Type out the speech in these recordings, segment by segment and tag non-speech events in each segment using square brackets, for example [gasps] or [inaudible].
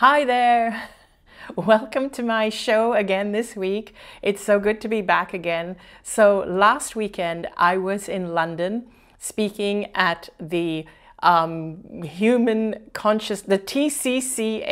Hi there! [laughs] Welcome to my show again this week. It's so good to be back again. So, last weekend I was in London speaking at the um, human conscious, the TCCHE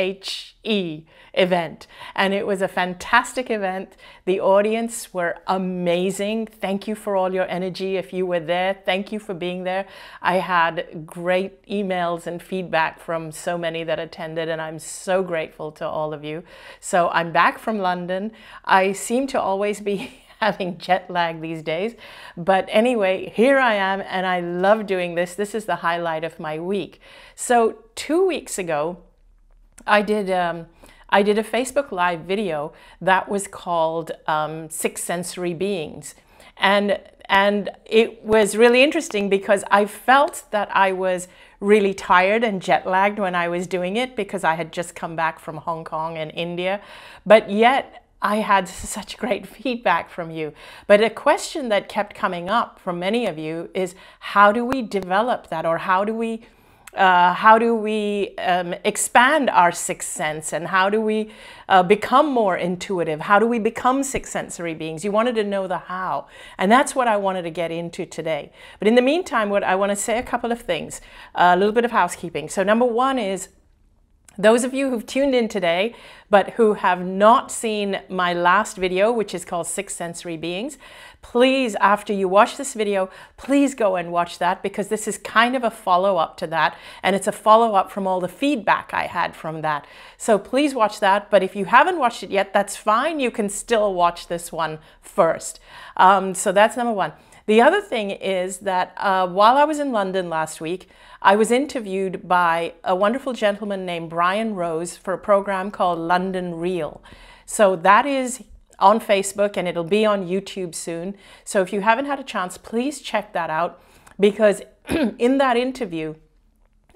event. And it was a fantastic event. The audience were amazing. Thank you for all your energy. If you were there, thank you for being there. I had great emails and feedback from so many that attended, and I'm so grateful to all of you. So I'm back from London. I seem to always be [laughs] having jet lag these days. But anyway, here I am and I love doing this. This is the highlight of my week. So two weeks ago, I did um, I did a Facebook Live video that was called um, Six Sensory Beings. And, and it was really interesting because I felt that I was really tired and jet lagged when I was doing it because I had just come back from Hong Kong and India. But yet I had [laughs] such great feedback from you. But a question that kept coming up from many of you is how do we develop that or how do we uh, how do we um, expand our sixth sense and how do we uh, become more intuitive? How do we become sixth sensory beings? You wanted to know the how, and that's what I wanted to get into today. But in the meantime, what I want to say a couple of things, uh, a little bit of housekeeping. So number one is those of you who've tuned in today, but who have not seen my last video, which is called Six Sensory Beings, please, after you watch this video, please go and watch that because this is kind of a follow up to that. And it's a follow up from all the feedback I had from that. So please watch that. But if you haven't watched it yet, that's fine. You can still watch this one first. Um, so that's number one. The other thing is that uh, while I was in London last week, I was interviewed by a wonderful gentleman named Brian Rose for a program called London Real. So that is on Facebook and it'll be on YouTube soon. So if you haven't had a chance, please check that out because [clears throat] in that interview,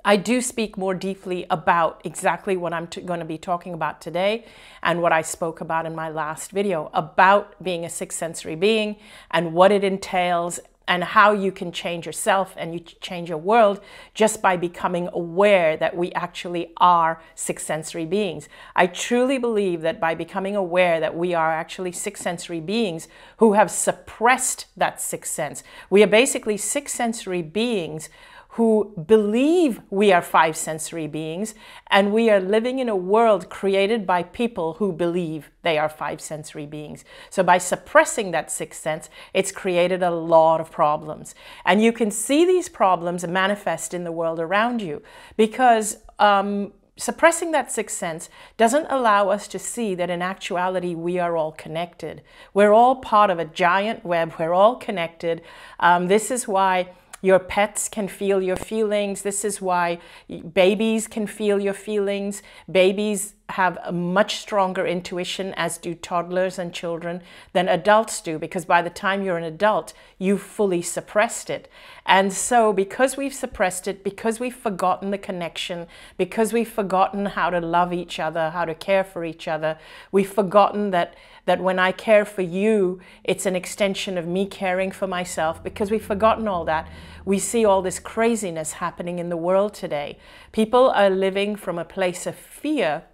I do speak more deeply about exactly what I'm going to be talking about today and what I spoke about in my last video about being a sixth sensory being and what it entails and how you can change yourself and you change your world just by becoming aware that we actually are six sensory beings. I truly believe that by becoming aware that we are actually six sensory beings who have suppressed that sixth sense, we are basically six sensory beings who believe we are five sensory beings and we are living in a world created by people who believe they are five sensory beings. So by suppressing that sixth sense, it's created a lot of problems. And you can see these problems manifest in the world around you because um, suppressing that sixth sense doesn't allow us to see that in actuality we are all connected. We're all part of a giant web, we're all connected. Um, this is why your pets can feel your feelings. This is why babies can feel your feelings. Babies have a much stronger intuition, as do toddlers and children, than adults do, because by the time you're an adult, you've fully suppressed it. And so, because we've suppressed it, because we've forgotten the connection, because we've forgotten how to love each other, how to care for each other, we've forgotten that, that when I care for you, it's an extension of me caring for myself, because we've forgotten all that. We see all this craziness happening in the world today. People are living from a place of fear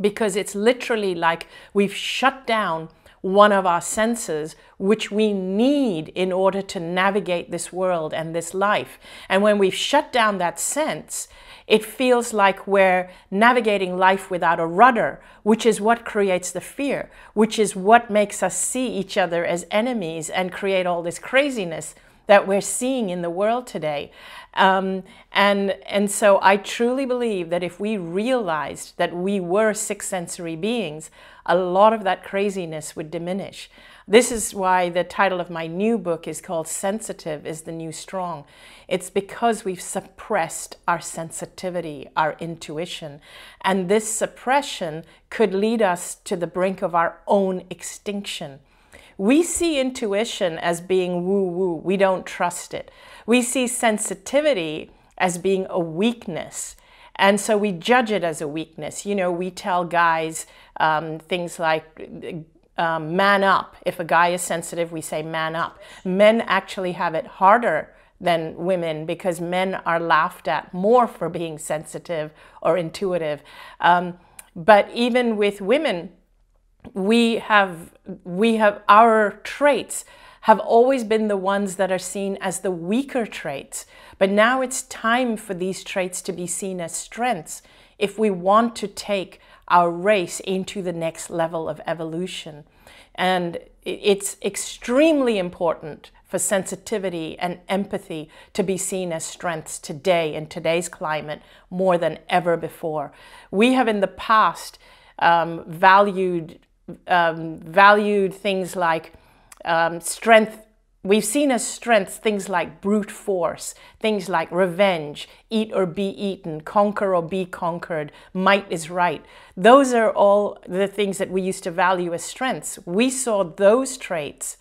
because it's literally like we've shut down one of our senses, which we need in order to navigate this world and this life. And when we've shut down that sense, it feels like we're navigating life without a rudder, which is what creates the fear, which is what makes us see each other as enemies and create all this craziness that we're seeing in the world today. Um, and, and so I truly believe that if we realized that we were six sensory beings, a lot of that craziness would diminish. This is why the title of my new book is called Sensitive is the New Strong. It's because we've suppressed our sensitivity, our intuition. And this suppression could lead us to the brink of our own extinction. We see intuition as being woo woo, we don't trust it. We see sensitivity as being a weakness. And so we judge it as a weakness. You know, we tell guys um, things like, um, man up. If a guy is sensitive, we say man up. Men actually have it harder than women because men are laughed at more for being sensitive or intuitive. Um, but even with women, we have we have our traits have always been the ones that are seen as the weaker traits. But now it's time for these traits to be seen as strengths if we want to take our race into the next level of evolution. And it's extremely important for sensitivity and empathy to be seen as strengths today in today's climate more than ever before. We have in the past um, valued um, valued things like um, strength. We've seen as strengths things like brute force, things like revenge, eat or be eaten, conquer or be conquered, might is right. Those are all the things that we used to value as strengths. We saw those traits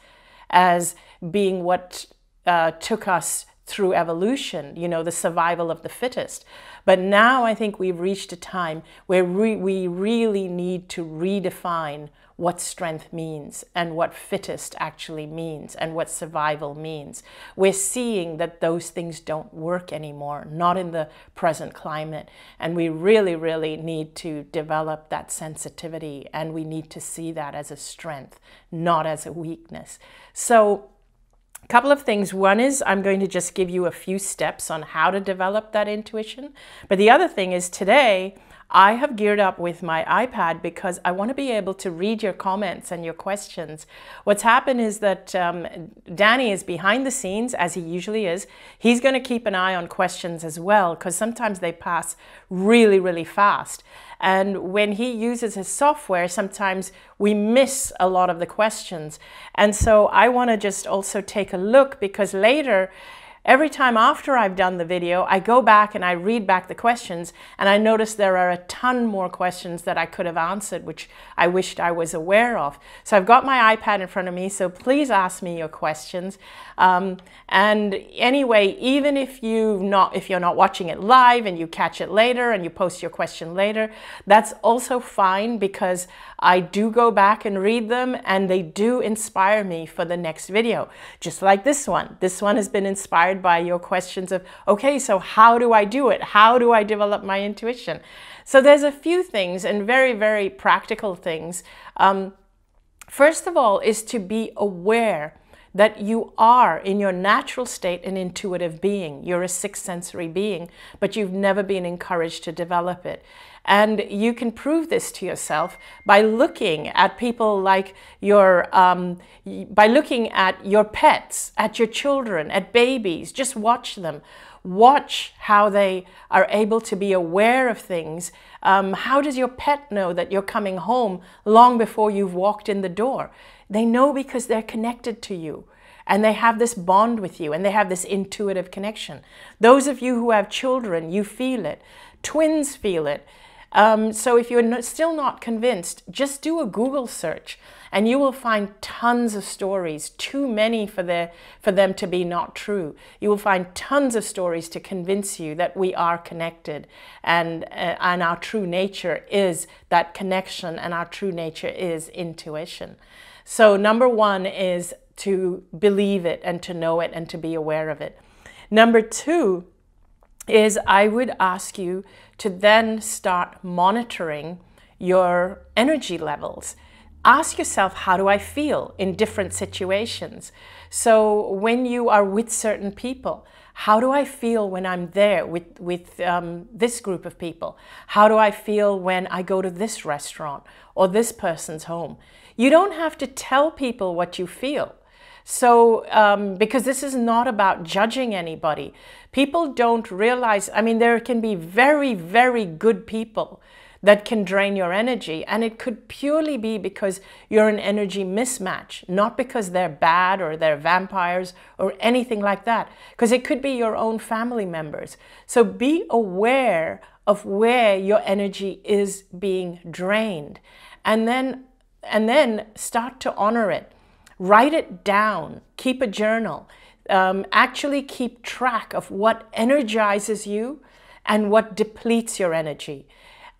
as being what uh, took us through evolution, you know, the survival of the fittest. But now I think we've reached a time where we we really need to redefine what strength means and what fittest actually means and what survival means. We're seeing that those things don't work anymore, not in the present climate. And we really, really need to develop that sensitivity and we need to see that as a strength, not as a weakness. So a couple of things. One is I'm going to just give you a few steps on how to develop that intuition. But the other thing is today, I have geared up with my iPad because I want to be able to read your comments and your questions. What's happened is that um, Danny is behind the scenes, as he usually is. He's going to keep an eye on questions as well because sometimes they pass really, really fast. And when he uses his software, sometimes we miss a lot of the questions. And so I want to just also take a look because later, Every time after I've done the video, I go back and I read back the questions and I notice there are a ton more questions that I could have answered, which I wished I was aware of. So I've got my iPad in front of me, so please ask me your questions. Um, and anyway, even if, you not, if you're not watching it live and you catch it later and you post your question later, that's also fine because I do go back and read them and they do inspire me for the next video. Just like this one. This one has been inspired inspired by your questions of, okay, so how do I do it? How do I develop my intuition? So there's a few things and very, very practical things. Um, first of all is to be aware that you are in your natural state an intuitive being. You're a sixth sensory being, but you've never been encouraged to develop it. And you can prove this to yourself by looking at people like your, um, by looking at your pets, at your children, at babies. Just watch them. Watch how they are able to be aware of things. Um, how does your pet know that you're coming home long before you've walked in the door? They know because they're connected to you and they have this bond with you and they have this intuitive connection. Those of you who have children, you feel it. Twins feel it. Um, so if you're no, still not convinced, just do a Google search and you will find tons of stories, too many for, for them to be not true. You will find tons of stories to convince you that we are connected and, uh, and our true nature is that connection and our true nature is intuition. So number one is to believe it and to know it and to be aware of it. Number two is I would ask you to then start monitoring your energy levels. Ask yourself, how do I feel in different situations? So, when you are with certain people, how do I feel when I'm there with, with um, this group of people? How do I feel when I go to this restaurant or this person's home? You don't have to tell people what you feel. So, um, because this is not about judging anybody, People don't realize, I mean, there can be very, very good people that can drain your energy. And it could purely be because you're an energy mismatch, not because they're bad or they're vampires or anything like that. Because it could be your own family members. So be aware of where your energy is being drained. And then and then start to honor it. Write it down. Keep a journal um, actually keep track of what energizes you and what depletes your energy.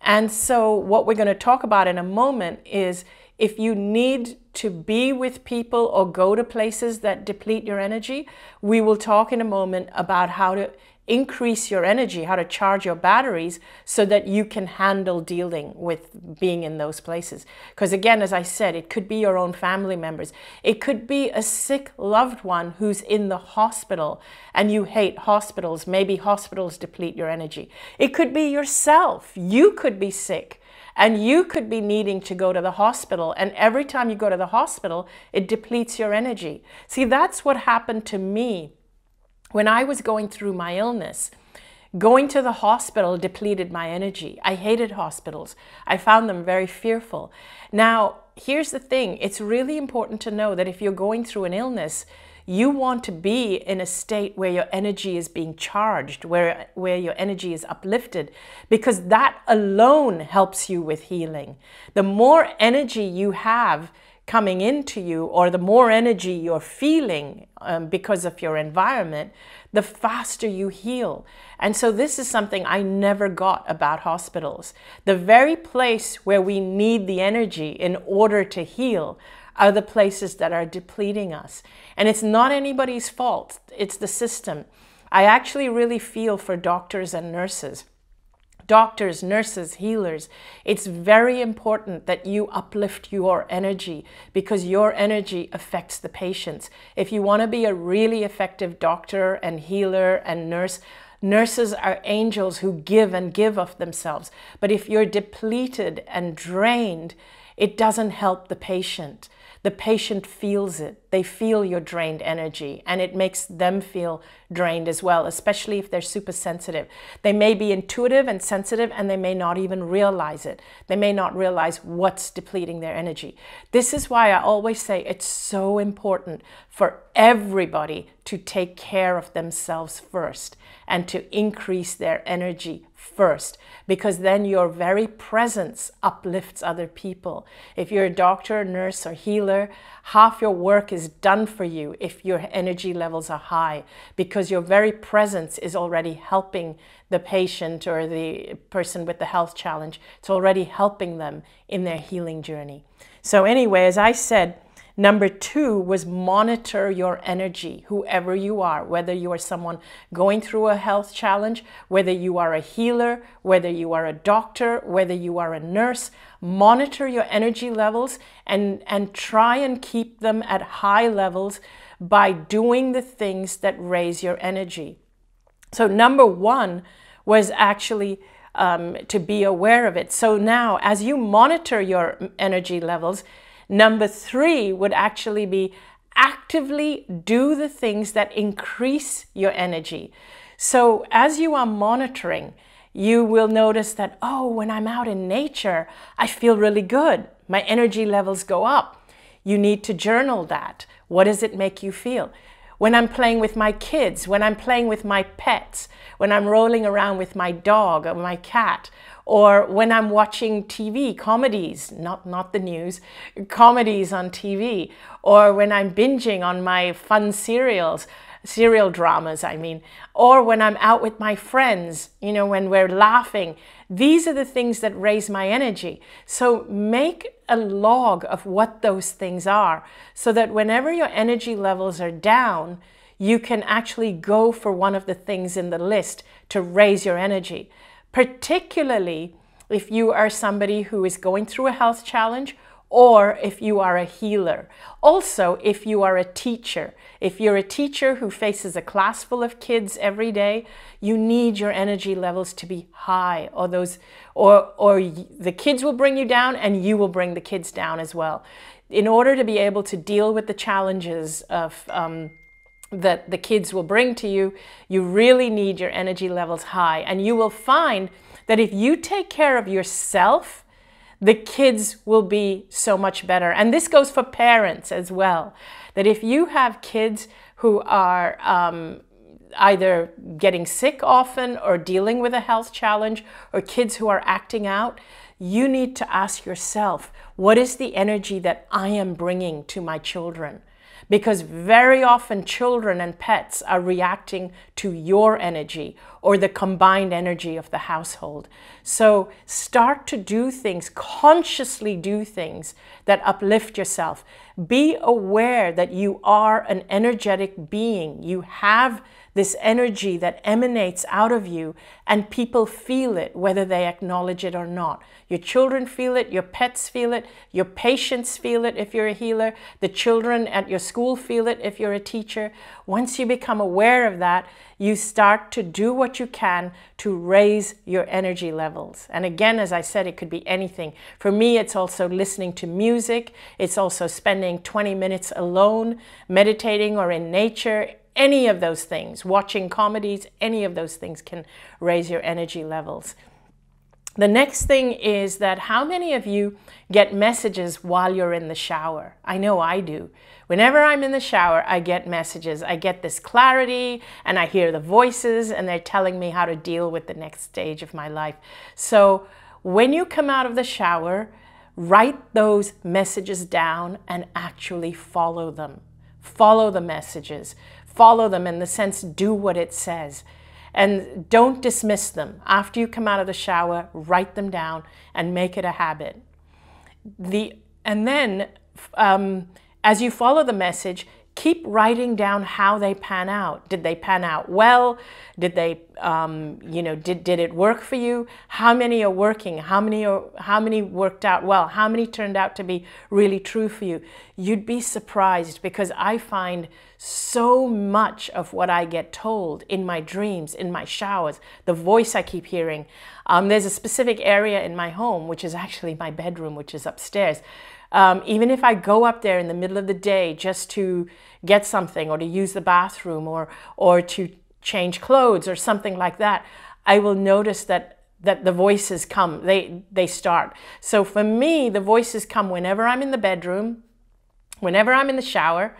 And so, what we're going to talk about in a moment is if you need to be with people or go to places that deplete your energy, we will talk in a moment about how to increase your energy, how to charge your batteries so that you can handle dealing with being in those places. Because again, as I said, it could be your own family members. It could be a sick loved one who's in the hospital and you hate hospitals. Maybe hospitals deplete your energy. It could be yourself. You could be sick and you could be needing to go to the hospital. And every time you go to the hospital, it depletes your energy. See, that's what happened to me when I was going through my illness, Going to the hospital depleted my energy. I hated hospitals. I found them very fearful. Now, here's the thing it's really important to know that if you're going through an illness, you want to be in a state where your energy is being charged, where, where your energy is uplifted, because that alone helps you with healing. The more energy you have, coming into you or the more energy you're feeling um, because of your environment, the faster you heal. And so, this is something I never got about hospitals. The very place where we need the energy in order to heal are the places that are depleting us. And it's not anybody's fault, it's the system. I actually really feel for doctors and nurses doctors, nurses, healers. It's very important that you uplift your energy because your energy affects the patients. If you want to be a really effective doctor and healer and nurse, Nurses are angels who give and give of themselves. But if you're depleted and drained, it doesn't help the patient the patient feels it. They feel your drained energy and it makes them feel drained as well, especially if they're super sensitive. They may be intuitive and sensitive and they may not even realize it. They may not realize what's depleting their energy. This is why I always say it's so important for everybody to take care of themselves first and to increase their energy first because then your very presence uplifts other people. If you're a doctor, nurse, or healer, half your work is done for you if your energy levels are high because your very presence is already helping the patient or the person with the health challenge. It's already helping them in their healing journey. So, anyway, as I said, Number two was monitor your energy, whoever you are, whether you are someone going through a health challenge, whether you are a healer, whether you are a doctor, whether you are a nurse, monitor your energy levels and, and try and keep them at high levels by doing the things that raise your energy. So number one was actually um, to be aware of it. So now as you monitor your energy levels, Number three would actually be actively do the things that increase your energy. So as you are monitoring, you will notice that, oh, when I'm out in nature, I feel really good. My energy levels go up. You need to journal that. What does it make you feel? When I'm playing with my kids, when I'm playing with my pets, when I'm rolling around with my dog or my cat, or when I'm watching TV, comedies, not, not the news, comedies on TV, or when I'm binging on my fun serials, serial dramas, I mean, or when I'm out with my friends, you know, when we're laughing. These are the things that raise my energy. So make a log of what those things are so that whenever your energy levels are down, you can actually go for one of the things in the list to raise your energy particularly if you are somebody who is going through a health challenge or if you are a healer. Also, if you are a teacher. If you're a teacher who faces a class full of kids every day, you need your energy levels to be high or those or or the kids will bring you down and you will bring the kids down as well. In order to be able to deal with the challenges of um, that the kids will bring to you, you really need your energy levels high. And you will find that if you take care of yourself, the kids will be so much better. And this goes for parents as well. That if you have kids who are um, either getting sick often or dealing with a health challenge or kids who are acting out, you need to ask yourself, what is the energy that I am bringing to my children? because very often children and pets are reacting to your energy or the combined energy of the household. So start to do things, consciously do things that uplift yourself. Be aware that you are an energetic being. You have this energy that emanates out of you, and people feel it, whether they acknowledge it or not. Your children feel it, your pets feel it, your patients feel it if you're a healer, the children at your school feel it if you're a teacher. Once you become aware of that, you start to do what you can to raise your energy levels. And again, as I said, it could be anything. For me, it's also listening to music, it's also spending 20 minutes alone, meditating or in nature any of those things, watching comedies, any of those things can raise your energy levels. The next thing is that how many of you get messages while you're in the shower? I know I do. Whenever I'm in the shower, I get messages. I get this clarity and I hear the voices and they're telling me how to deal with the next stage of my life. So when you come out of the shower, write those messages down and actually follow them. Follow the messages follow them in the sense do what it says. And don't dismiss them. After you come out of the shower, write them down and make it a habit. The, and then um, as you follow the message, keep writing down how they pan out. Did they pan out well? Did they, um, you know, did, did it work for you? How many are working? How many, are, how many worked out well? How many turned out to be really true for you? You'd be surprised because I find so much of what I get told in my dreams, in my showers, the voice I keep hearing. Um, there's a specific area in my home, which is actually my bedroom, which is upstairs, um, even if I go up there in the middle of the day just to get something or to use the bathroom or, or to change clothes or something like that, I will notice that that the voices come they they start so for me the voices come whenever i'm in the bedroom whenever i'm in the shower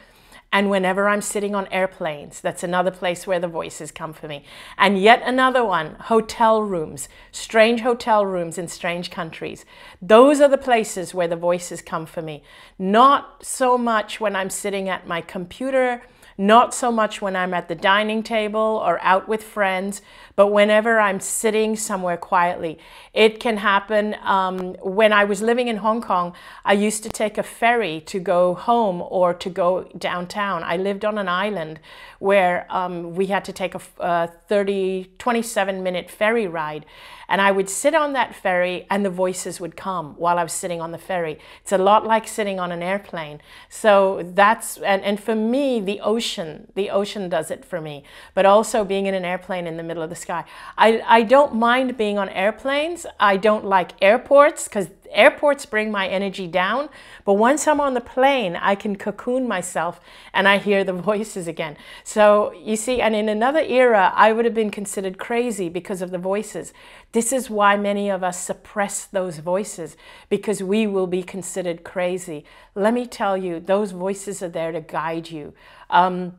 and whenever I'm sitting on airplanes. That's another place where the voices come for me. And yet another one, hotel rooms, strange hotel rooms in strange countries. Those are the places where the voices come for me. Not so much when I'm sitting at my computer not so much when I'm at the dining table or out with friends, but whenever I'm sitting somewhere quietly. It can happen. Um, when I was living in Hong Kong, I used to take a ferry to go home or to go downtown. I lived on an island where um, we had to take a, uh, 30, 27 minute ferry ride. And I would sit on that ferry and the voices would come while I was sitting on the ferry. It's a lot like sitting on an airplane. So that's, and, and for me, the ocean, the ocean does it for me. But also being in an airplane in the middle of the sky. I, I don't mind being on airplanes. I don't like airports because airports bring my energy down, but once I'm on the plane, I can cocoon myself and I hear the [laughs] voices again. So you see, and in another era, I would have been considered crazy because of the voices. This is why many of us suppress those voices because we will be considered crazy. Let me tell you, those voices are there to guide you. Um,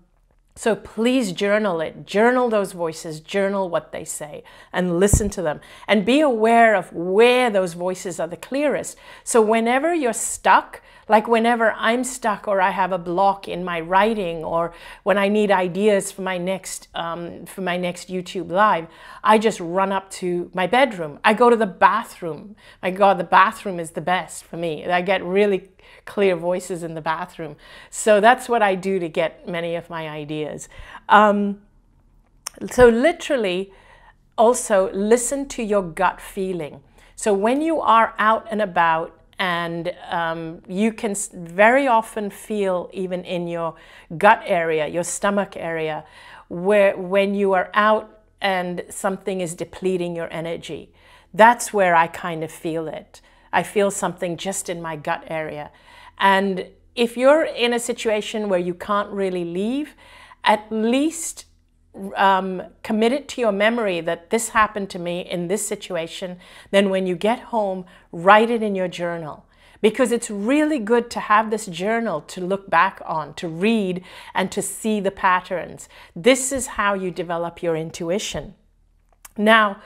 so please journal it. Journal those voices, journal what they say, and listen to them. And be aware of where those voices are the clearest. So whenever you're stuck, like whenever I'm stuck or I have a block in my writing or when I need ideas for my next um, for my next YouTube live, I just run up to my bedroom. I go to the bathroom. My God, the bathroom is the best for me. I get really clear voices in the bathroom. So that's what I do to get many of my ideas. Um, so literally, also listen to your gut feeling. So when you are out and about and um, you can very often feel, even in your gut area, your stomach area, where when you are out and something is depleting your energy. That's where I kind of feel it. I feel something just in my gut area. And if you're in a situation where you can't really leave, at least um, commit it to your memory that this happened to me in this situation. Then when you get home, write it in your journal because it's really good to have this journal to look back on, to read, and to see the patterns. This is how you develop your intuition. Now,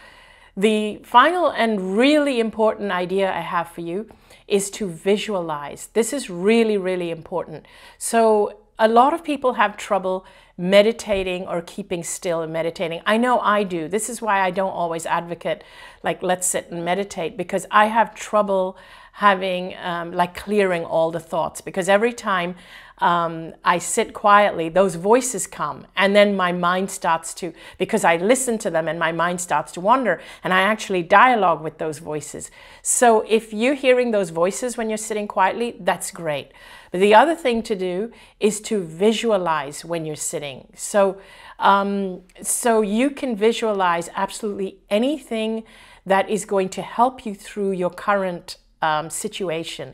the final and really important idea I have for you is to visualize. This is really, really important. So, a lot of people have trouble meditating or keeping still and meditating. I know I do. This is why I don't always advocate, like, let's sit and meditate, because I have trouble having, um, like, clearing all the thoughts. Because every time um, I sit quietly, those voices come. And then my mind starts to, because I listen to them and my mind starts to wander. And I actually dialogue with those voices. So if you're hearing those voices when you're sitting quietly, that's great. But the other thing to do is to visualize when you're sitting. So, um, so you can visualize absolutely anything that is going to help you through your current um, situation.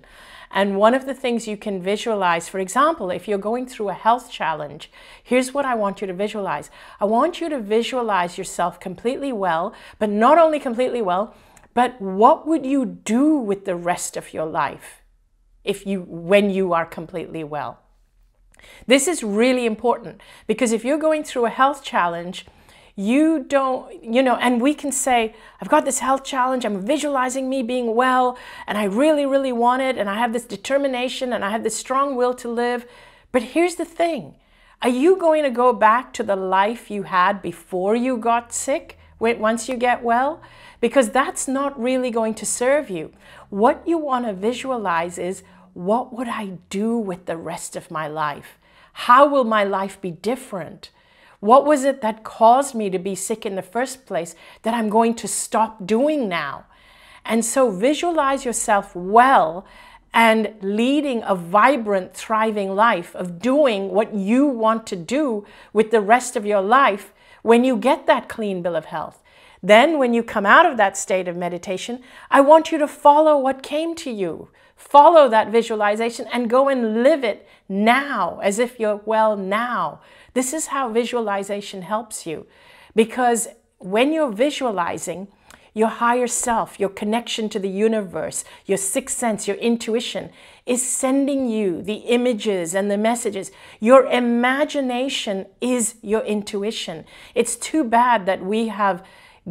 And one of the things you can visualize, for example, if you're going through a health challenge, here's what I want you to visualize. I want you to visualize yourself completely well, but not only completely well, but what would you do with the rest of your life if you when you are completely well? This is really important because if you're going through a health challenge, you don't, you know, and we can say, I've got this health challenge, I'm visualizing me being well, and I really, really want it, and I have this determination, and I have this strong will to live. But here's the thing are you going to go back to the life you had before you got sick? once you get well? Because that's not really going to serve you. What you want to visualize is what would I do with the rest of my life? How will my life be different? What was it that caused me to be sick in the first place that I'm going to stop doing now? And so visualize yourself well and leading a vibrant, thriving life of doing what you want to do with the rest of your life when you get that clean bill of health. Then, when you come out of that state of meditation, I want you to follow what came to you. Follow that visualization and go and live it now as if you're well now. This is how visualization helps you because when you're visualizing, your higher self, your connection to the universe, your sixth sense, your intuition is sending you the images and the messages. Your imagination is your intuition. It's too bad that we have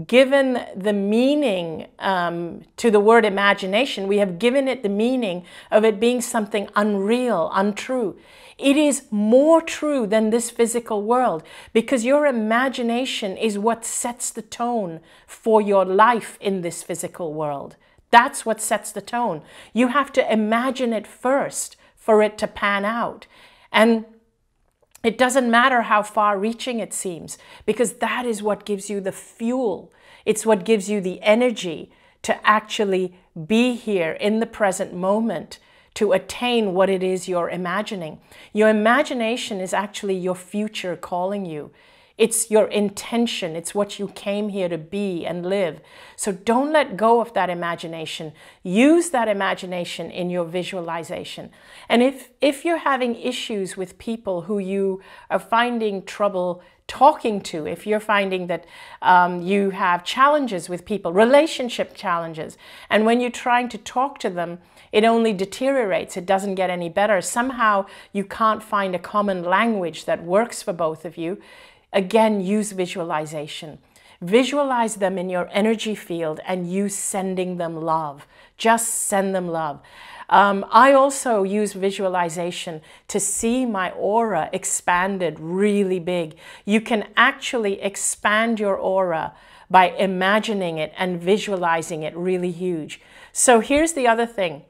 given the meaning um, to the word imagination. We have given it the meaning of it being something unreal, untrue. It is more true than this physical world because your imagination is what sets the tone for your life in this physical world. That's what sets the tone. You have to imagine it first for it to pan out. And it doesn't matter how far reaching it seems, because that is what gives you the fuel. It's what gives you the energy to actually be here in the present moment to attain what it is you're imagining. Your imagination is actually your future calling you. It's your intention. It's what you came here to be and live. So don't let go of that imagination. Use that imagination in your visualization. And if, if you're having issues with people who you are finding trouble talking to, if you're finding that um, you have challenges with people, relationship challenges, and when you're trying to talk to them, it only deteriorates, it doesn't get any better. Somehow you can't find a common language that works for both of you. Again, use visualization. Visualize them in your energy field and you sending them love. Just send them love. Um, I also use visualization to see my aura expanded really big. You can actually expand your aura by imagining it and visualizing it really huge. So here's the other thing.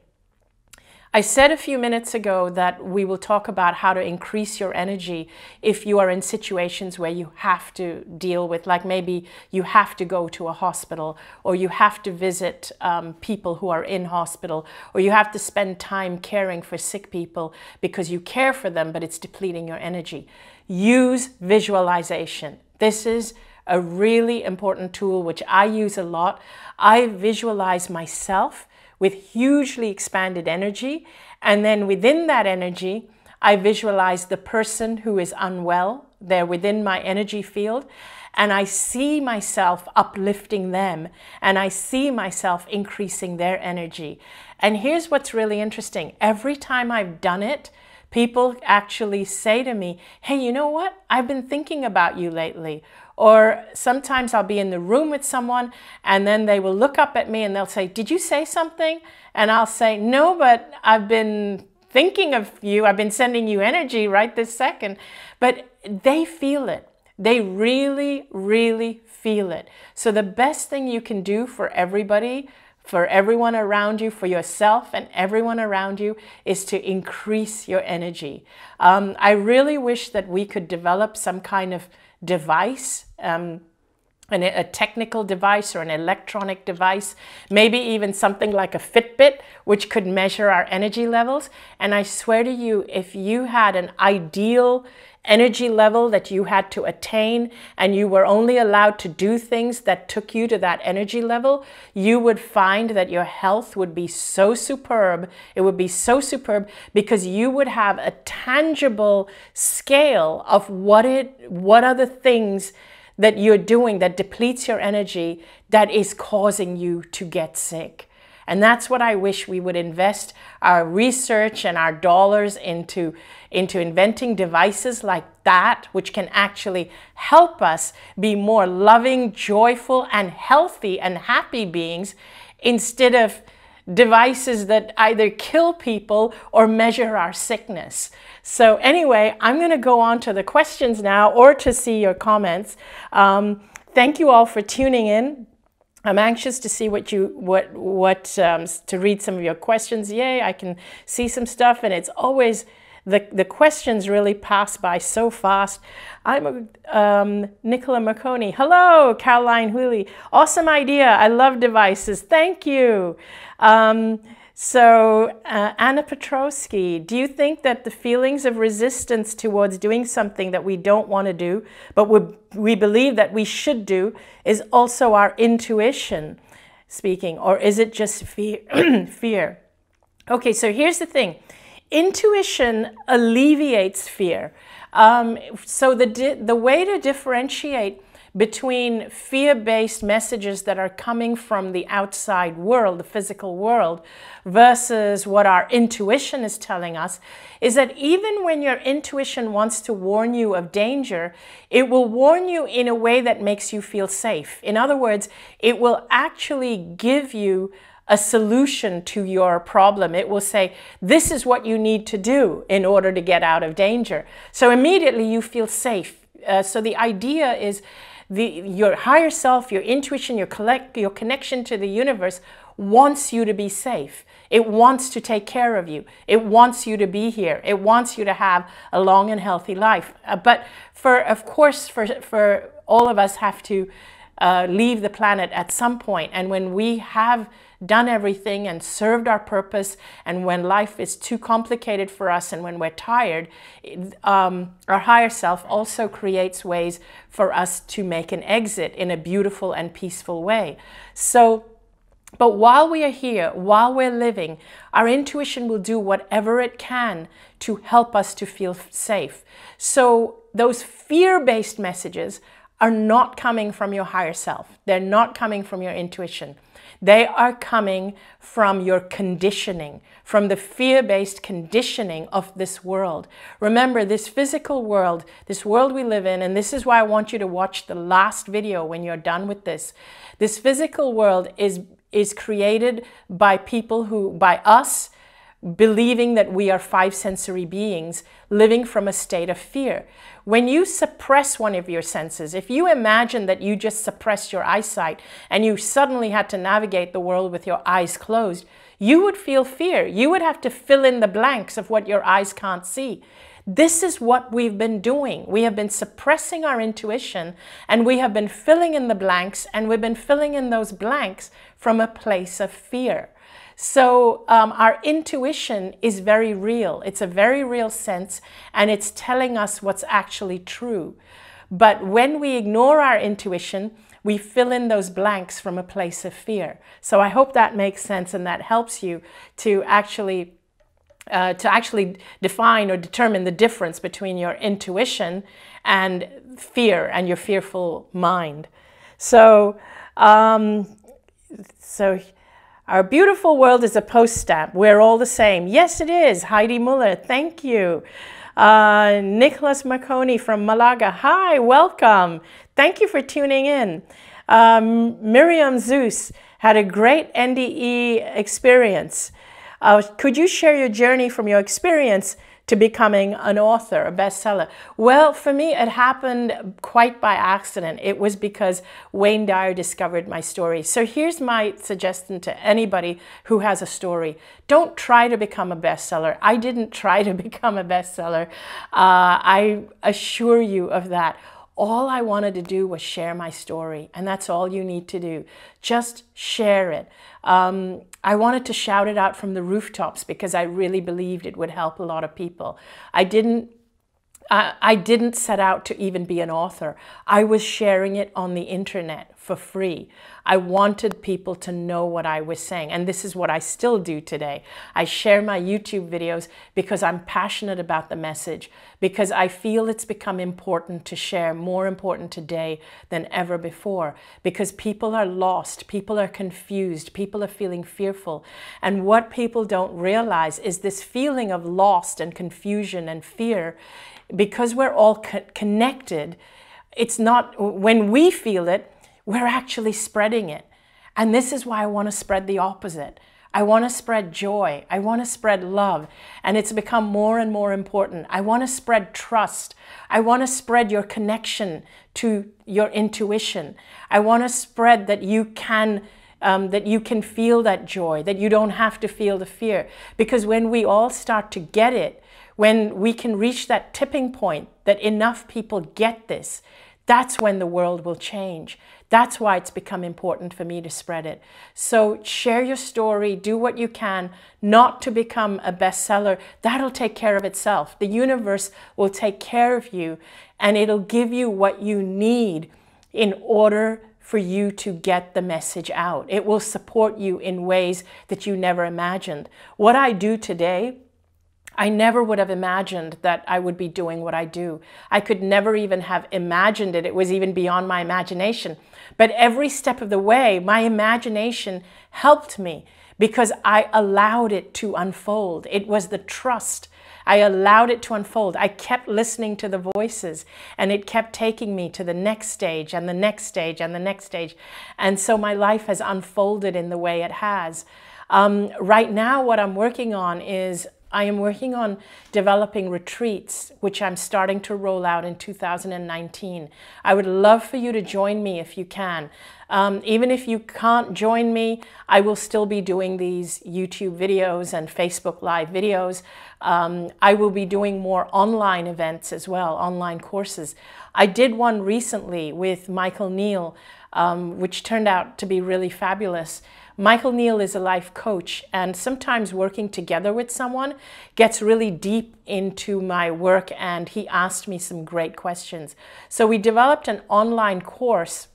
I said a few minutes ago that we will talk about how to increase your energy if you are in situations where you have to deal with, like maybe you have to go to a hospital or you have to visit um, people who are in hospital or you have to spend time caring for sick people because you care for them, but it's depleting your energy. Use visualization. This is a really important tool which I use a lot. I visualize myself with hugely expanded energy. And then within that energy, I visualize the person who is unwell. They're within my energy field. And I see myself uplifting them and I see myself increasing their energy. And here's what's really interesting every time I've done it, people actually say to me, Hey, you know what? I've been thinking about you lately. Or sometimes I'll be in the room with someone and then they will look up at me and they'll say, Did you say something? And I'll say, No, but I've been thinking of you. I've been sending you energy right this second. But they feel it. They really, really feel it. So the best thing you can do for everybody for everyone around you, for yourself and everyone around you, is to increase your energy. Um, I really wish that we could develop some kind of device. Um, an, a technical device or an electronic device, maybe even something like a Fitbit, which could measure our energy levels. And I swear to you, if you had an ideal energy level that you had to attain and you were only allowed to do things that took you to that energy level, you would find that your health would be so superb. It would be so superb because you would have a tangible scale of what it what are the things that you're doing that depletes your energy that is causing you to get sick. And that's what I wish we would invest our research and our dollars into, into inventing devices like that, which can actually help us be more loving, joyful, and healthy and happy beings instead of devices that either kill people or measure our sickness. So anyway, I'm going to go on to the questions now or to see your comments. Um, thank you all for tuning in. I'm anxious to see what you what what um, to read some of your questions. Yay! I can see some stuff, and it's always the the questions really pass by so fast. I'm um, Nicola Marconi. Hello, Caroline Hooley. Awesome idea. I love devices. Thank you. Um, so, uh, Anna Petrovsky, do you think that the feelings of resistance towards doing something that we don't want to do, but we, believe that we should do, is also our intuition speaking, or is it just fear? [clears throat] fear? Okay, so here's the thing intuition alleviates fear. Um, so, the, the way to differentiate between fear based messages that are coming from the outside world, the physical world, versus what our intuition is telling us is that even when your intuition wants to warn you of danger, it will warn you in a way that makes you feel safe. In other words, it will actually give you a solution to your problem. It will say, this is what you need to do in order to get out of danger. So immediately you feel safe. Uh, so the idea is the, your higher self, your intuition, your, collect, your connection to the universe wants you to be safe. It wants to take care of you. It wants you to be here. It wants you to have a long and healthy life. Uh, but for, of course, for, for all of us have to uh, leave the planet at some point. And when we have done everything and served our purpose. And when life is too complicated for us and when we're tired, um, our higher self also creates ways for us to make an exit in a beautiful and peaceful way. So, but while we are here, while we're living, our intuition will do whatever it can to help us to feel safe. So those fear-based messages are not coming from your higher self. They're not coming from your intuition. They are coming from your conditioning, from the fear based conditioning of this world. Remember, this physical world, this world we live in, and this is why I want you to watch the last video when you're done with this. This physical world is, is created by people who, by us, believing that we are five sensory beings living from a state of fear. When you suppress one of your senses, if you imagine that you just suppressed your eyesight and you suddenly had to navigate the world with your eyes closed, you would feel fear. You would have to fill in the blanks of what your eyes can't see. This is what we've been doing. We have been suppressing our intuition and we have been filling in the blanks and we've been filling in those blanks from a place of fear. So um, our intuition is very real. It's a very real sense and it's telling us what's actually true. But when we ignore our intuition, we fill in those blanks from a place of fear. So I hope that makes sense and that helps you to actually uh, to actually define or determine the difference between your intuition and fear and your fearful mind. So, um, so our beautiful world is a post stamp. We're all the same. Yes, it is. Heidi Muller, thank you. Uh, Nicholas Marconi from Malaga, hi, welcome. Thank you for tuning in. Um, Miriam Zeus had a great NDE experience. Uh, could you share your journey from your experience to becoming an author, a bestseller? Well, for me, it happened quite by accident. It was because Wayne Dyer discovered my story. So here's my suggestion to anybody who has a story. Don't try to become a bestseller. I didn't [laughs] try to become a bestseller. Uh, I assure you of that. All I wanted to do was share my story, and that's all you need to do. Just share it. Um, I wanted to shout it out from the rooftops because I really believed it would help a lot of people. I didn't I, I didn't set out to even be an author. I was sharing it on the internet for free. I wanted people to know what I was saying. And this is what I still do today. I share my YouTube videos because I'm passionate about the message, because I feel it's become important to share, more important today than ever before, because people are lost, people are confused, people are feeling fearful. And what people don't realize is this feeling of lost and confusion and fear because we're all co connected, it's not when we feel it, we're actually spreading it. And this is why I want to spread the opposite. I want to spread joy. I want to spread love. And it's become more and more important. I want to spread trust. I want to spread your connection to your intuition. I want to spread that you can. Um, that you can feel that joy, that you don't have to feel the fear. Because when we all start to get it, when we can reach that tipping point that enough people get this, that's when the world will change. That's why it's become important for me to spread it. So share your story, do what you can, not to become a bestseller. That'll take care of itself. The universe will take care of you and it'll give you what you need in order for you to get the message out. It will support you in ways that you never imagined. What I do today I never would have imagined that I would be doing what I do. I could never even have imagined it. It was even beyond my imagination. But every step of the way, my imagination helped me because I allowed it to unfold. It was the trust. I allowed it to unfold. I kept listening to the voices and it kept taking me to the next stage and the next stage and the next stage. And so my life has unfolded in the way it has. Um, right now, what I'm working on is I am working on developing retreats, which I'm starting to roll out in 2019. I would love for you to join me if you can. Um, even if you can't join me, I will still be doing these YouTube videos and Facebook Live videos. Um, I will be doing more online events as well, online courses. I did one recently with Michael Neal, um, which turned out to be really fabulous. Michael Neal is a life coach, and sometimes working together with someone gets really deep into my work, and he asked me some great questions. So we developed an online course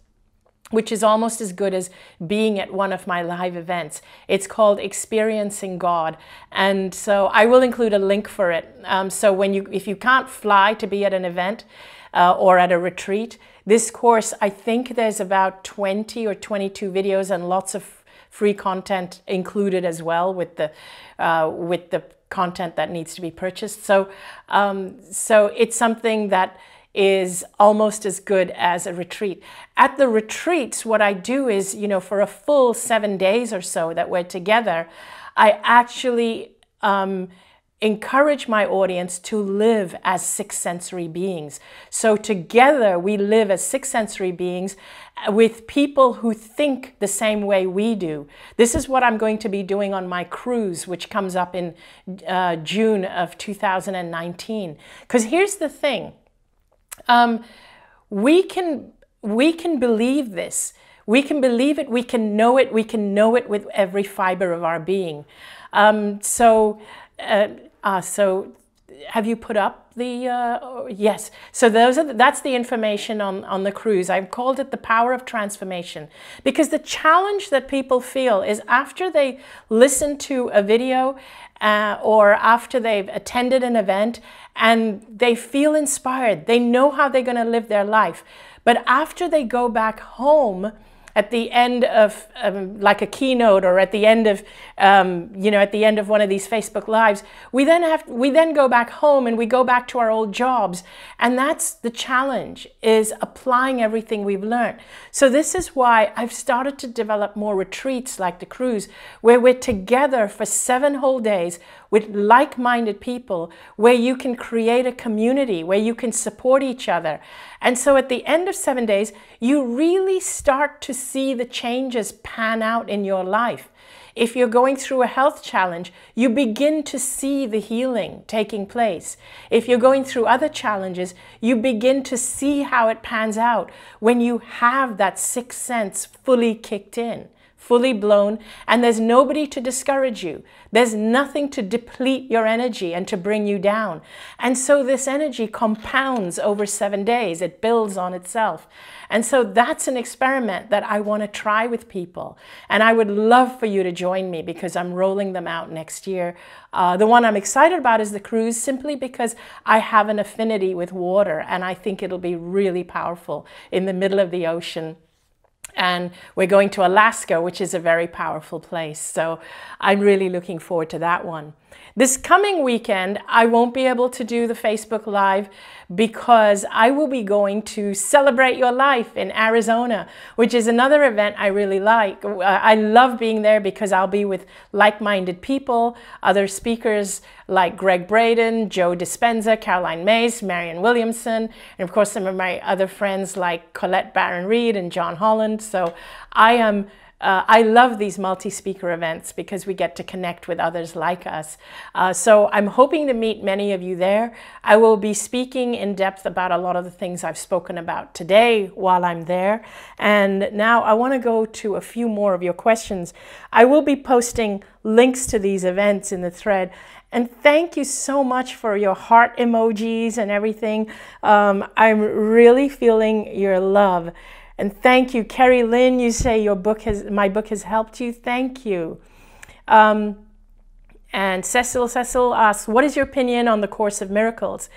which is almost as good as being at one of my live events. It's called Experiencing God. And so I will include a link for it. Um, so when you, if you can't fly to be at an event uh, or at a retreat, this course, I think there's about 20 or 22 videos and lots of free content included as well with the uh, with the content that needs to be purchased. So um, so it's something that is almost as good as a retreat. At the retreats, what I do is, you know, for a full seven days or so that we're together, I actually um, encourage my audience to live as six sensory beings. So together we live as six sensory beings with people who think the same way we do. This is what I'm going to be doing on my cruise, which comes up in uh, June of 2019. Because here's the thing um, we, can, we can believe this. We can believe it, we can know it, we can know it with every fiber of our being. Um, so, uh, uh, so have you put up the uh, oh, yes so those are the, that's the information on on the cruise i've called it the power of transformation because the challenge that people feel is after they listen to a video uh, or after they've attended an event and they feel inspired they know how they're going to live their life but after they go back home at the end of um, like a keynote or at the end of um, you know at the end of one of these facebook lives we then have we then go back home and we go back to our old jobs and that's the challenge is applying everything we've learned so this is why i've started to develop more retreats like the cruise where we're together for seven whole days with like minded people where you can create a community, where you can support each other. And so at the end of seven days, you really start to see the changes pan out in your life. If you're going through a health challenge, you begin to see the healing taking place. If you're going through other challenges, you begin to see how it pans out when you have that sixth sense fully kicked in fully blown, and there's nobody to discourage you. There's nothing to deplete your energy and to bring you down. And so this energy compounds over seven days, it builds on itself. And so that's an experiment that I want to try with people. And I would love for you to join me because I'm rolling them out next year. Uh, the one I'm excited about is the cruise simply because I have an affinity with water and I think it'll be really powerful in the middle of the ocean and we're going to Alaska, which is a very powerful place. So I'm really looking forward to that one. This coming weekend, I won't be able to do the Facebook Live because I will be going to Celebrate Your Life in Arizona, which is another event I really like. Uh, I love being there because I'll be with like-minded people, other speakers like Greg Braden, Joe Dispenza, Caroline Mays, Marion Williamson, and of course some of my other friends like Colette Baron Reed and John Holland. So I am uh, I love these multi-speaker events because we get to connect with others like us. Uh, so I'm hoping to meet many of you there. I will be speaking in depth about a lot of the things I've spoken about today while I'm there. And now I want to go to a few more of your questions. I will be posting links to these events in the thread. And thank you so much for your heart emojis and everything. Um, I'm really feeling your love. And thank you, Carrie Lynn. You say your book has my book has helped you. Thank you. Um, and Cecil Cecil asks, what is your opinion on the Course of Miracles?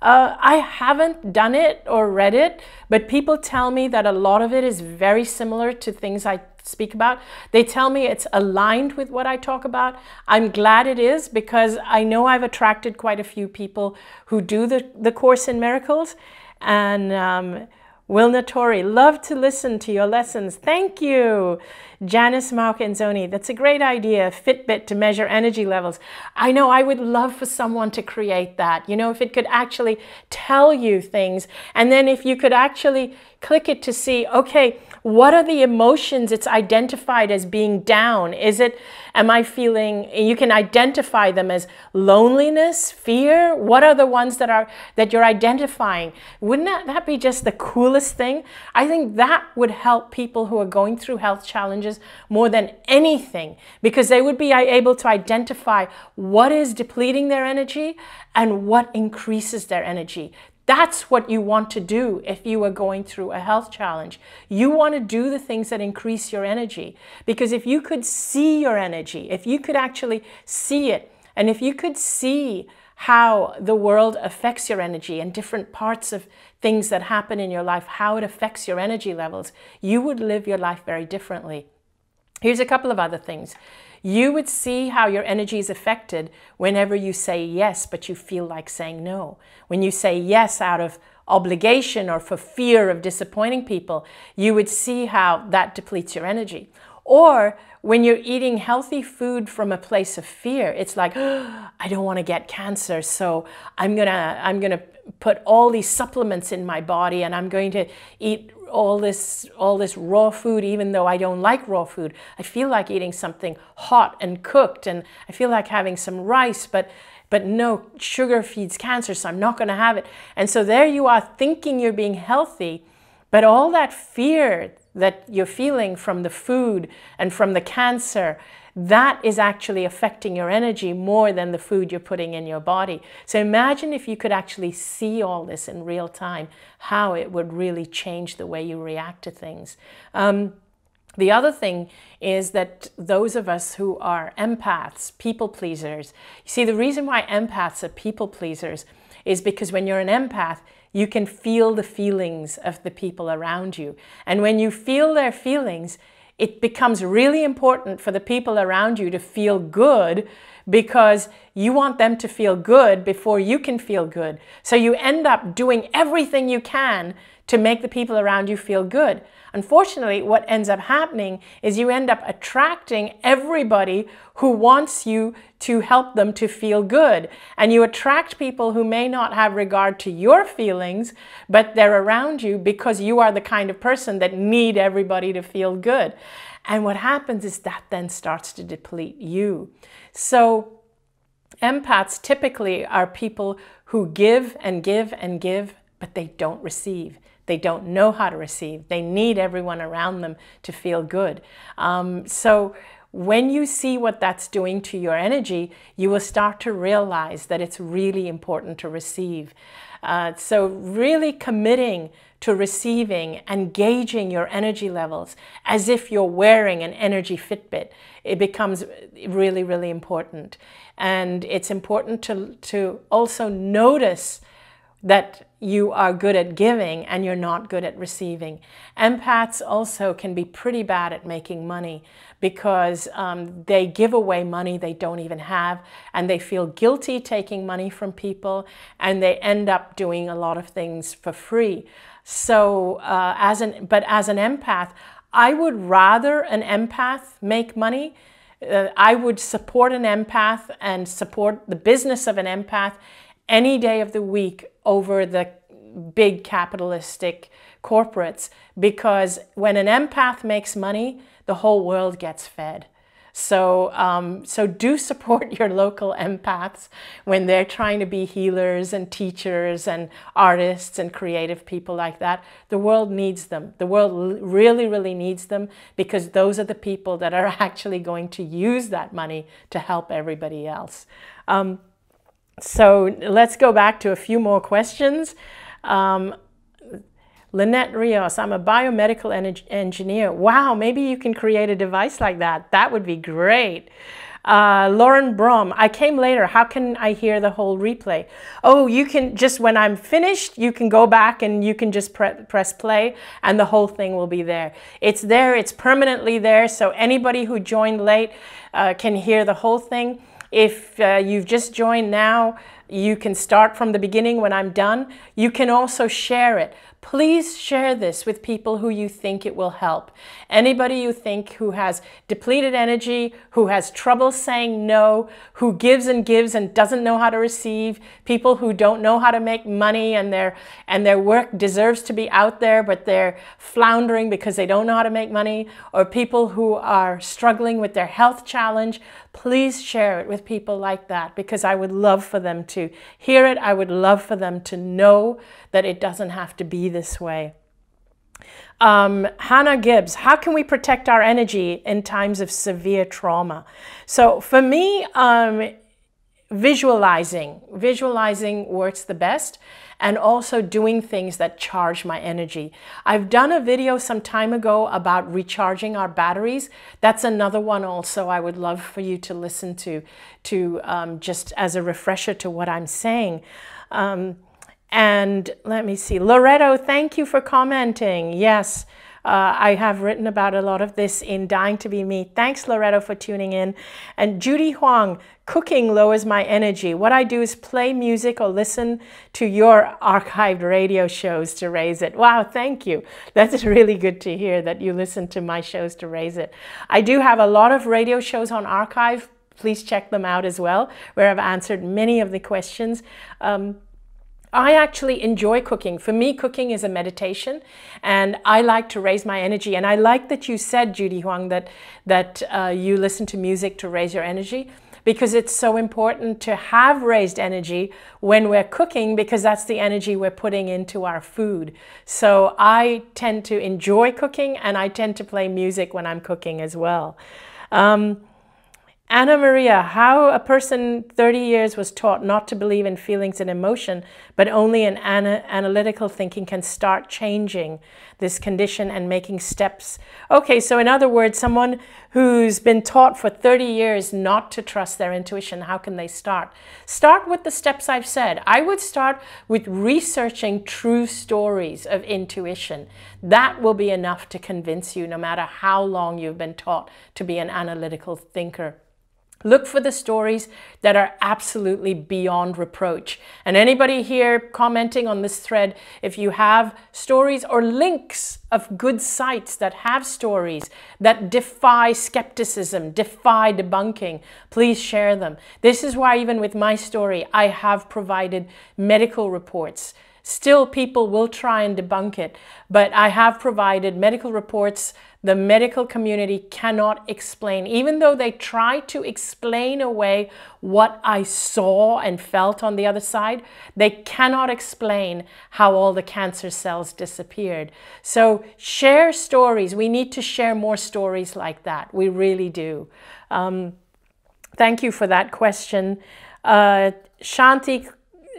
Uh, I haven't done it or read it, but people tell me that a lot of it is very similar to things I speak about. They tell me it's aligned with what I talk about. I'm glad it is because I know I've attracted quite a few people who do the, the Course in Miracles. And um, Wilna Tori, love to listen to your lessons. Thank you. Janice Malcanzoni, that's a great idea, Fitbit to measure energy levels. I know I would love for someone to create that. You know, if it could actually tell you things, and then if you could actually click it to see, okay, what are the emotions it's identified as being down? Is it, am I feeling, you can identify them as loneliness, fear. What are the ones that are, that you're identifying? Wouldn't that, that be just the coolest thing? I think that would help people who are going through health challenges more than anything because they would be able to identify what is depleting their energy and what increases their energy. That's what you want to do if you are going through a health challenge. You want to do the things that increase your energy. Because if you could see your energy, if you could actually see it, and if you could see how the world affects your energy and different parts of things that happen in your life, how it affects your energy levels, you would live your life very differently. Here's a couple of other things. You would see how your energy is affected whenever you say yes, but you feel like saying no. When you say yes out of obligation or for fear of disappointing people, you would see how that depletes your energy. Or when you're eating healthy food from a place of fear, it's like, oh, [gasps] I don't want to get cancer, so I'm gonna I'm gonna put all these supplements in my body and I'm going to eat all this all this raw food even though I don't like raw food. I feel like eating something hot and cooked and I feel like having some rice but but no sugar feeds cancer so I'm not going to have it. And so there you are thinking you're being healthy but all that fear that you're feeling from the food and from the cancer that is actually affecting your energy more than the food you're putting in your body. So imagine if you could actually see all this in real time, how it would really change the way you react to things. Um, the other thing is that those of us who are empaths, people pleasers, you see, the reason why empaths are people pleasers is because when you're an empath, you can feel the feelings of the people around you. And when you feel their feelings, it becomes really important for the people around you to feel good because you want them to feel good before you can feel good. So you end up doing everything you can to make the people around you feel good. Unfortunately, what ends up happening is you end up attracting everybody who wants you to help them to feel good. And you attract people who may not have regard to your feelings, but they're around you because you are the kind of person that need everybody to feel good. And what happens is that then starts to deplete you. So empaths typically are people who give and give and give, but they don't receive. They don't know how to receive. They need everyone around them to feel good. Um, so when you see what that's doing to your energy, you will start to realize that it's really important to receive. Uh, so, really committing to receiving and gauging your energy levels as if you're wearing an energy Fitbit, it becomes really, really important. And it's important to, to also notice that you are good at giving and you're not good at receiving. Empaths also can be pretty bad at making money because um, they give away money they don't even have and they feel guilty taking money from people and they end up doing a lot of things for free. So, uh, as an, but as an empath, I would rather an empath make money. Uh, I would support an empath and support the business of an empath any day of the week over the big capitalistic corporates because when an empath makes money, the whole world gets fed. So, um, so do [laughs] support your local empaths when they're trying to be healers and teachers and artists and creative people like that. The world needs them. The world really, really needs them because those are the people that are [laughs] actually going to use that money to help everybody else. Um, so let's go back to a few more questions. Um, Lynette Rios, I'm a biomedical engineer. Wow, maybe you can create a device like that. That would be great. Uh, Lauren Brom, I came later. How can I hear the whole replay? Oh, you can just when I'm finished, you can go back and you can just pre press play and the whole thing will be there. It's there, it's permanently there. So anybody who joined late uh, can hear the whole thing. If uh, you've just joined now, you can start from the beginning when I'm done. You can also share it. Please share this with people who you think it will help. Anybody you think who has depleted energy, who has trouble saying no, who gives and gives and doesn't know how to receive, people who don't know how to make money and their and their work deserves to be out there but they're floundering because they don't know how to make money, or people who are struggling with their health challenge, please share it with people like that because I would love for them to hear it. I would love for them to know that it doesn't have to be this way. Um, Hannah Gibbs, how can we protect our energy in times of severe trauma? So for me, um, visualizing, visualizing works the best and also doing things that charge my energy. I've done a video some time ago about recharging our batteries. That's another one also I would love for you to listen to, to um, just as a refresher to what I'm saying. Um, and let me see, Loretto, thank you for commenting. Yes, uh, I have written about a lot of this in Dying to Be Me. Thanks, Loretto, for tuning in. And Judy Huang, cooking lowers my energy. What I do is play music or listen to your archived radio shows to raise it. Wow, thank you. That's [laughs] really good to hear that you listen to my shows to raise it. I do have a lot of radio shows on archive. Please check them out as well, where I've answered many of the questions. Um, I actually enjoy cooking. For me, cooking is a meditation, and I like to raise my energy. And I like that you said, Judy Huang, that that uh, you listen to music to raise your energy because it's so important to have raised energy when we're cooking because that's the energy we're putting into our food. So I tend to enjoy cooking and I tend to play music when I'm cooking as well. Um, Anna Maria, how a person 30 years was taught not to believe in feelings and emotion, but only in ana analytical thinking can start changing this condition and making steps. Okay, so in other words, someone who's been taught for 30 years not to trust their intuition, how can they start? Start with the steps I've said. I would start with researching true stories of intuition. That will be enough to convince you, no matter how long you've been taught to be an analytical thinker. Look for the stories that are absolutely beyond reproach. And anybody here commenting on this thread, if you have stories or links of good sites that have stories that defy skepticism, defy debunking, please share them. This is why, even with my story, I have provided medical reports. Still, people will try and debunk it, but I have provided medical reports the medical community cannot explain. Even though they try to explain away what I saw and felt on the other side, they cannot explain how all the cancer cells disappeared. So share stories. We need to share more stories like that. We really do. Um, thank you for that question. Uh, Shanti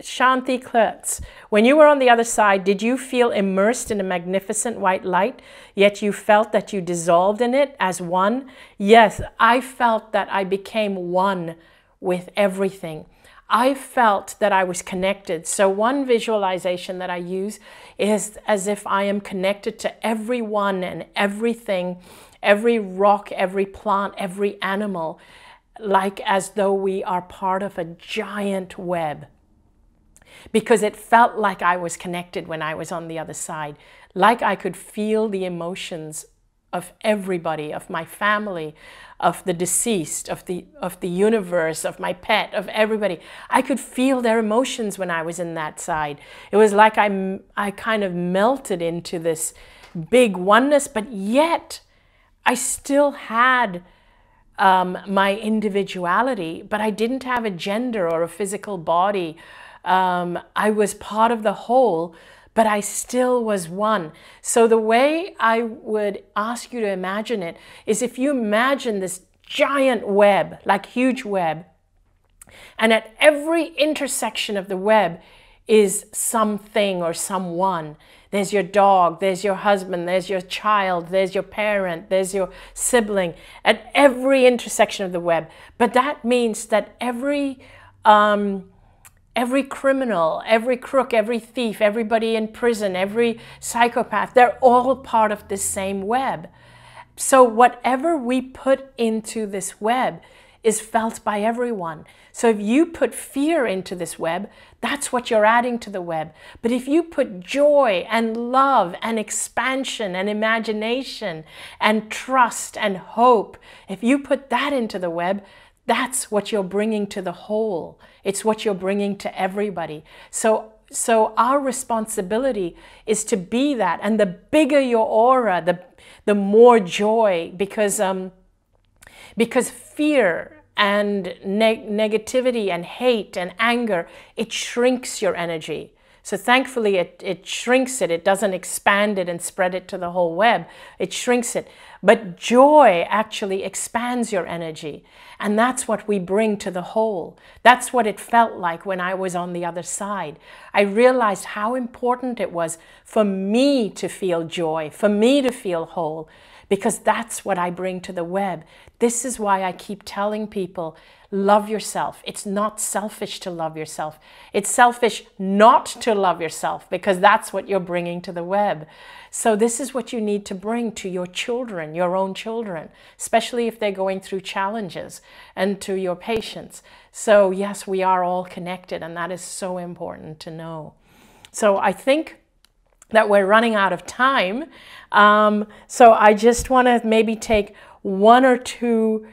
Shanti Klutz, when you were on the other side, did you feel immersed in a magnificent white light, yet you felt that you dissolved in it as one? Yes, I felt that I became one with everything. I felt that I was connected. So, one visualization that I use is as if I am connected to everyone and everything, every rock, every plant, every animal, like as though we are part of a giant web because it felt like I was connected when I was on the other side, like I could feel the emotions of everybody, of my family, of the deceased, of the, of the universe, of my pet, of everybody. I could feel their emotions when I was in that side. It was like I, I kind of melted into this big oneness, but yet I still had um, my individuality, but I didn't have a gender or a physical body um, I was part of the whole, but I still was one. So the way I would ask you to imagine it is if you imagine this giant web, like huge web, and at every intersection of the web is something or someone. There's your dog, there's your husband, there's your child, there's your parent, there's your sibling at every intersection of the web. But that means that every um, every criminal, every crook, every thief, everybody in prison, every psychopath, they're all part of the same web. So whatever we put into this web is felt by everyone. So if you put fear into this web, that's what you're adding to the web. But if you put joy and love and expansion and imagination and trust and hope, if you put that into the web, that's what you're bringing to the whole. It's what you're bringing to everybody. So so our responsibility is to be that. And the bigger your aura, the the more joy because um, because fear and neg- negativity and hate and anger it shrinks your energy so thankfully, it, it shrinks it. It doesn't expand it and spread it to the whole web. It shrinks it. But joy actually expands your energy. And that's what we bring to the whole. That's what it felt like when I was on the other side. I realized how important it was for me to feel joy, for me to feel whole because that's what I bring to the web. This is why I keep telling people love yourself. It's not selfish to love yourself, it's selfish not to love yourself because that's what you're bringing to the web. So, this is what you need to bring to your children, your own children, especially if they're going through challenges, and to your patients. So, yes, we are all connected, and that is so important to know. So, I think that we're running out of time. Um, so I just want to maybe take one or two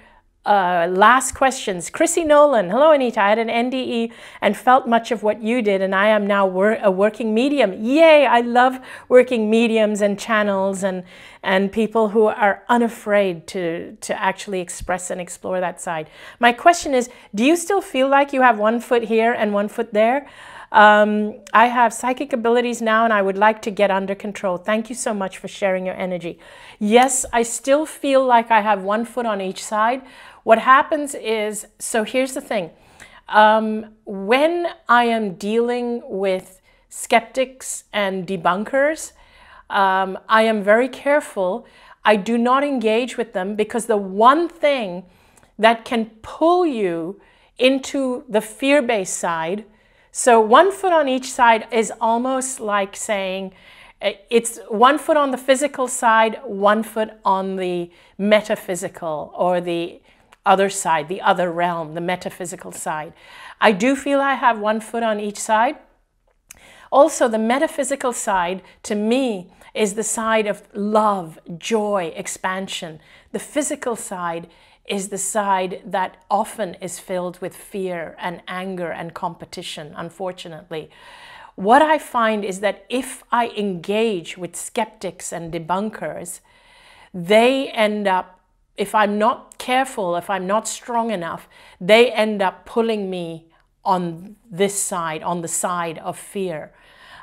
uh, last questions. Chrissy Nolan, hello Anita, I had an NDE and felt much of what you did and I am now wor a working medium. Yay, I love working mediums and channels and, and people who are unafraid to, to actually express and explore that side. My question is, do you still feel like you have one foot here and one foot there? Um, I have psychic abilities now and I would like to get under control. Thank you so much for sharing your energy. Yes, I still feel like I have one foot on each side. What happens is, so here's the thing. Um, when I am dealing with skeptics and debunkers, um, I am very careful. I do not engage with them because the one thing that can pull you into the fear based side so one foot on each side is almost like saying eh, it's one foot on the physical side, one foot on the metaphysical or the other side, the other realm, the metaphysical side. I do feel I have one foot on each side. Also, the metaphysical side to me is the side of love, joy, expansion. The physical side is the side that often is filled with fear and anger and competition, unfortunately. What I find is that if I engage with skeptics and debunkers, they end up, if I'm not careful, if I'm not strong enough, they end up pulling me on this side, on the side of fear.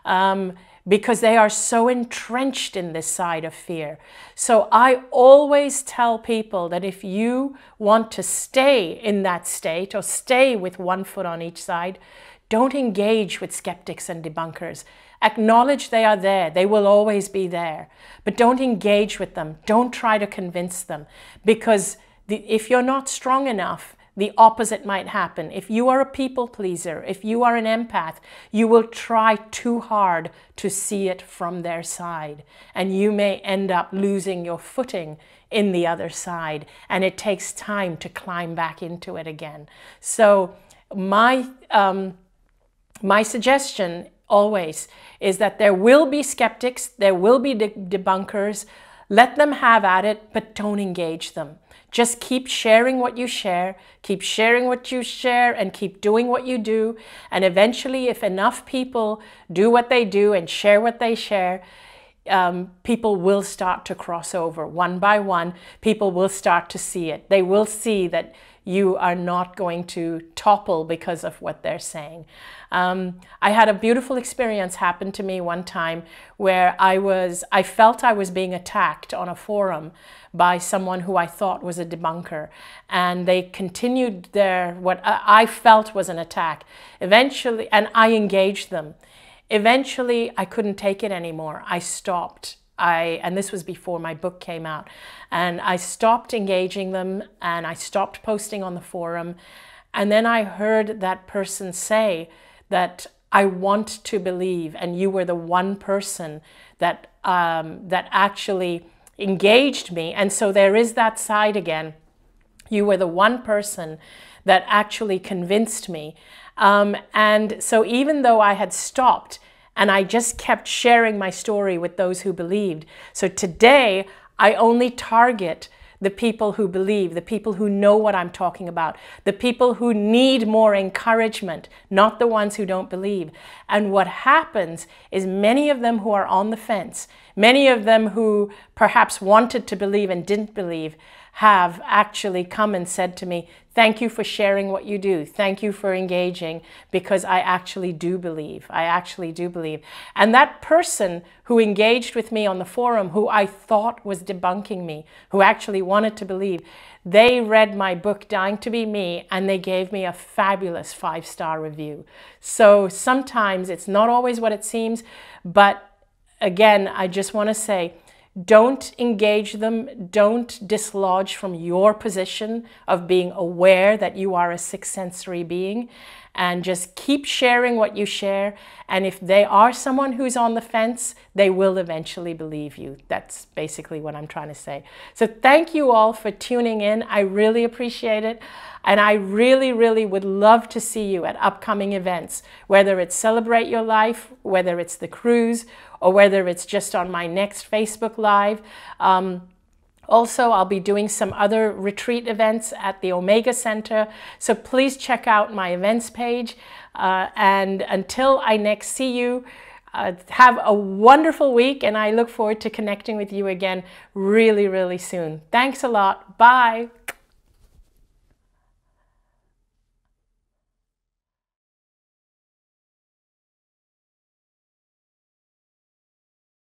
Um, because they are so entrenched in this side of fear. So I always tell people that if you want to stay in that state or stay with one foot on each side, don't engage with skeptics and debunkers. Acknowledge they are there, they will always be there, but don't engage with them. Don't try to convince them because the, if you're not strong enough, the opposite might happen. If you are a people pleaser, if you are an empath, you will try too hard to see it from their side. And you may end up losing your footing in the other side. And it takes time to climb back into it again. So, my, um, my suggestion always is that there will be skeptics, there will be de debunkers. Let them have at it, but don't engage them just keep sharing what you share, keep sharing what you share, and keep doing what you do. And eventually, if enough people do what they do and share what they share, um, people will start to cross over one by one. People will start to see it. They will see that you are not going to topple because of what they're saying. Um, I had a beautiful experience happen to me one time where I was, I felt I was being attacked on a forum by someone who I thought was a debunker. And they continued their, what I felt was an attack. Eventually, and I engaged them. Eventually, I couldn't take it anymore. I stopped I, and this was before my book came out, and I stopped engaging them and I stopped posting on the forum. And then I heard that person say that I want to believe, and you were the one person that, um, that actually engaged me. And so there is that side again. You were the one person that actually convinced me. Um, and so even though I had stopped, and I just kept sharing my story with those who believed. So today, I only target the people who believe, the people who know what I'm talking about, the people who need more encouragement, not the ones who don't believe. And what happens is many of them who are on the fence, many of them who perhaps wanted to believe and didn't believe, have actually come and said to me, Thank you for sharing what you do. Thank you for engaging because I actually do believe. I actually do believe. And that person who engaged with me on the forum, who I thought was debunking me, who actually wanted to believe, they read my book, Dying to Be Me, and they gave me a fabulous five star review. So sometimes it's not always what it seems, but again, I just want to say, don't engage them. Don't dislodge from your position of being aware that you are a sixth sensory being. And just keep sharing what you share. And if they are someone who's on the fence, they will eventually believe you. That's basically what I'm trying to say. So thank you all for tuning in. I really appreciate it. And I really, really would love to see you at upcoming events, whether it's Celebrate Your Life, whether it's the cruise, or whether it's just on my next Facebook Live. Um, also, I'll be doing some other retreat events at the Omega Center, so please check out my events page. Uh, and until I next see you, uh, have a wonderful week, and I look forward to connecting with you again really, really soon. Thanks a lot. Bye.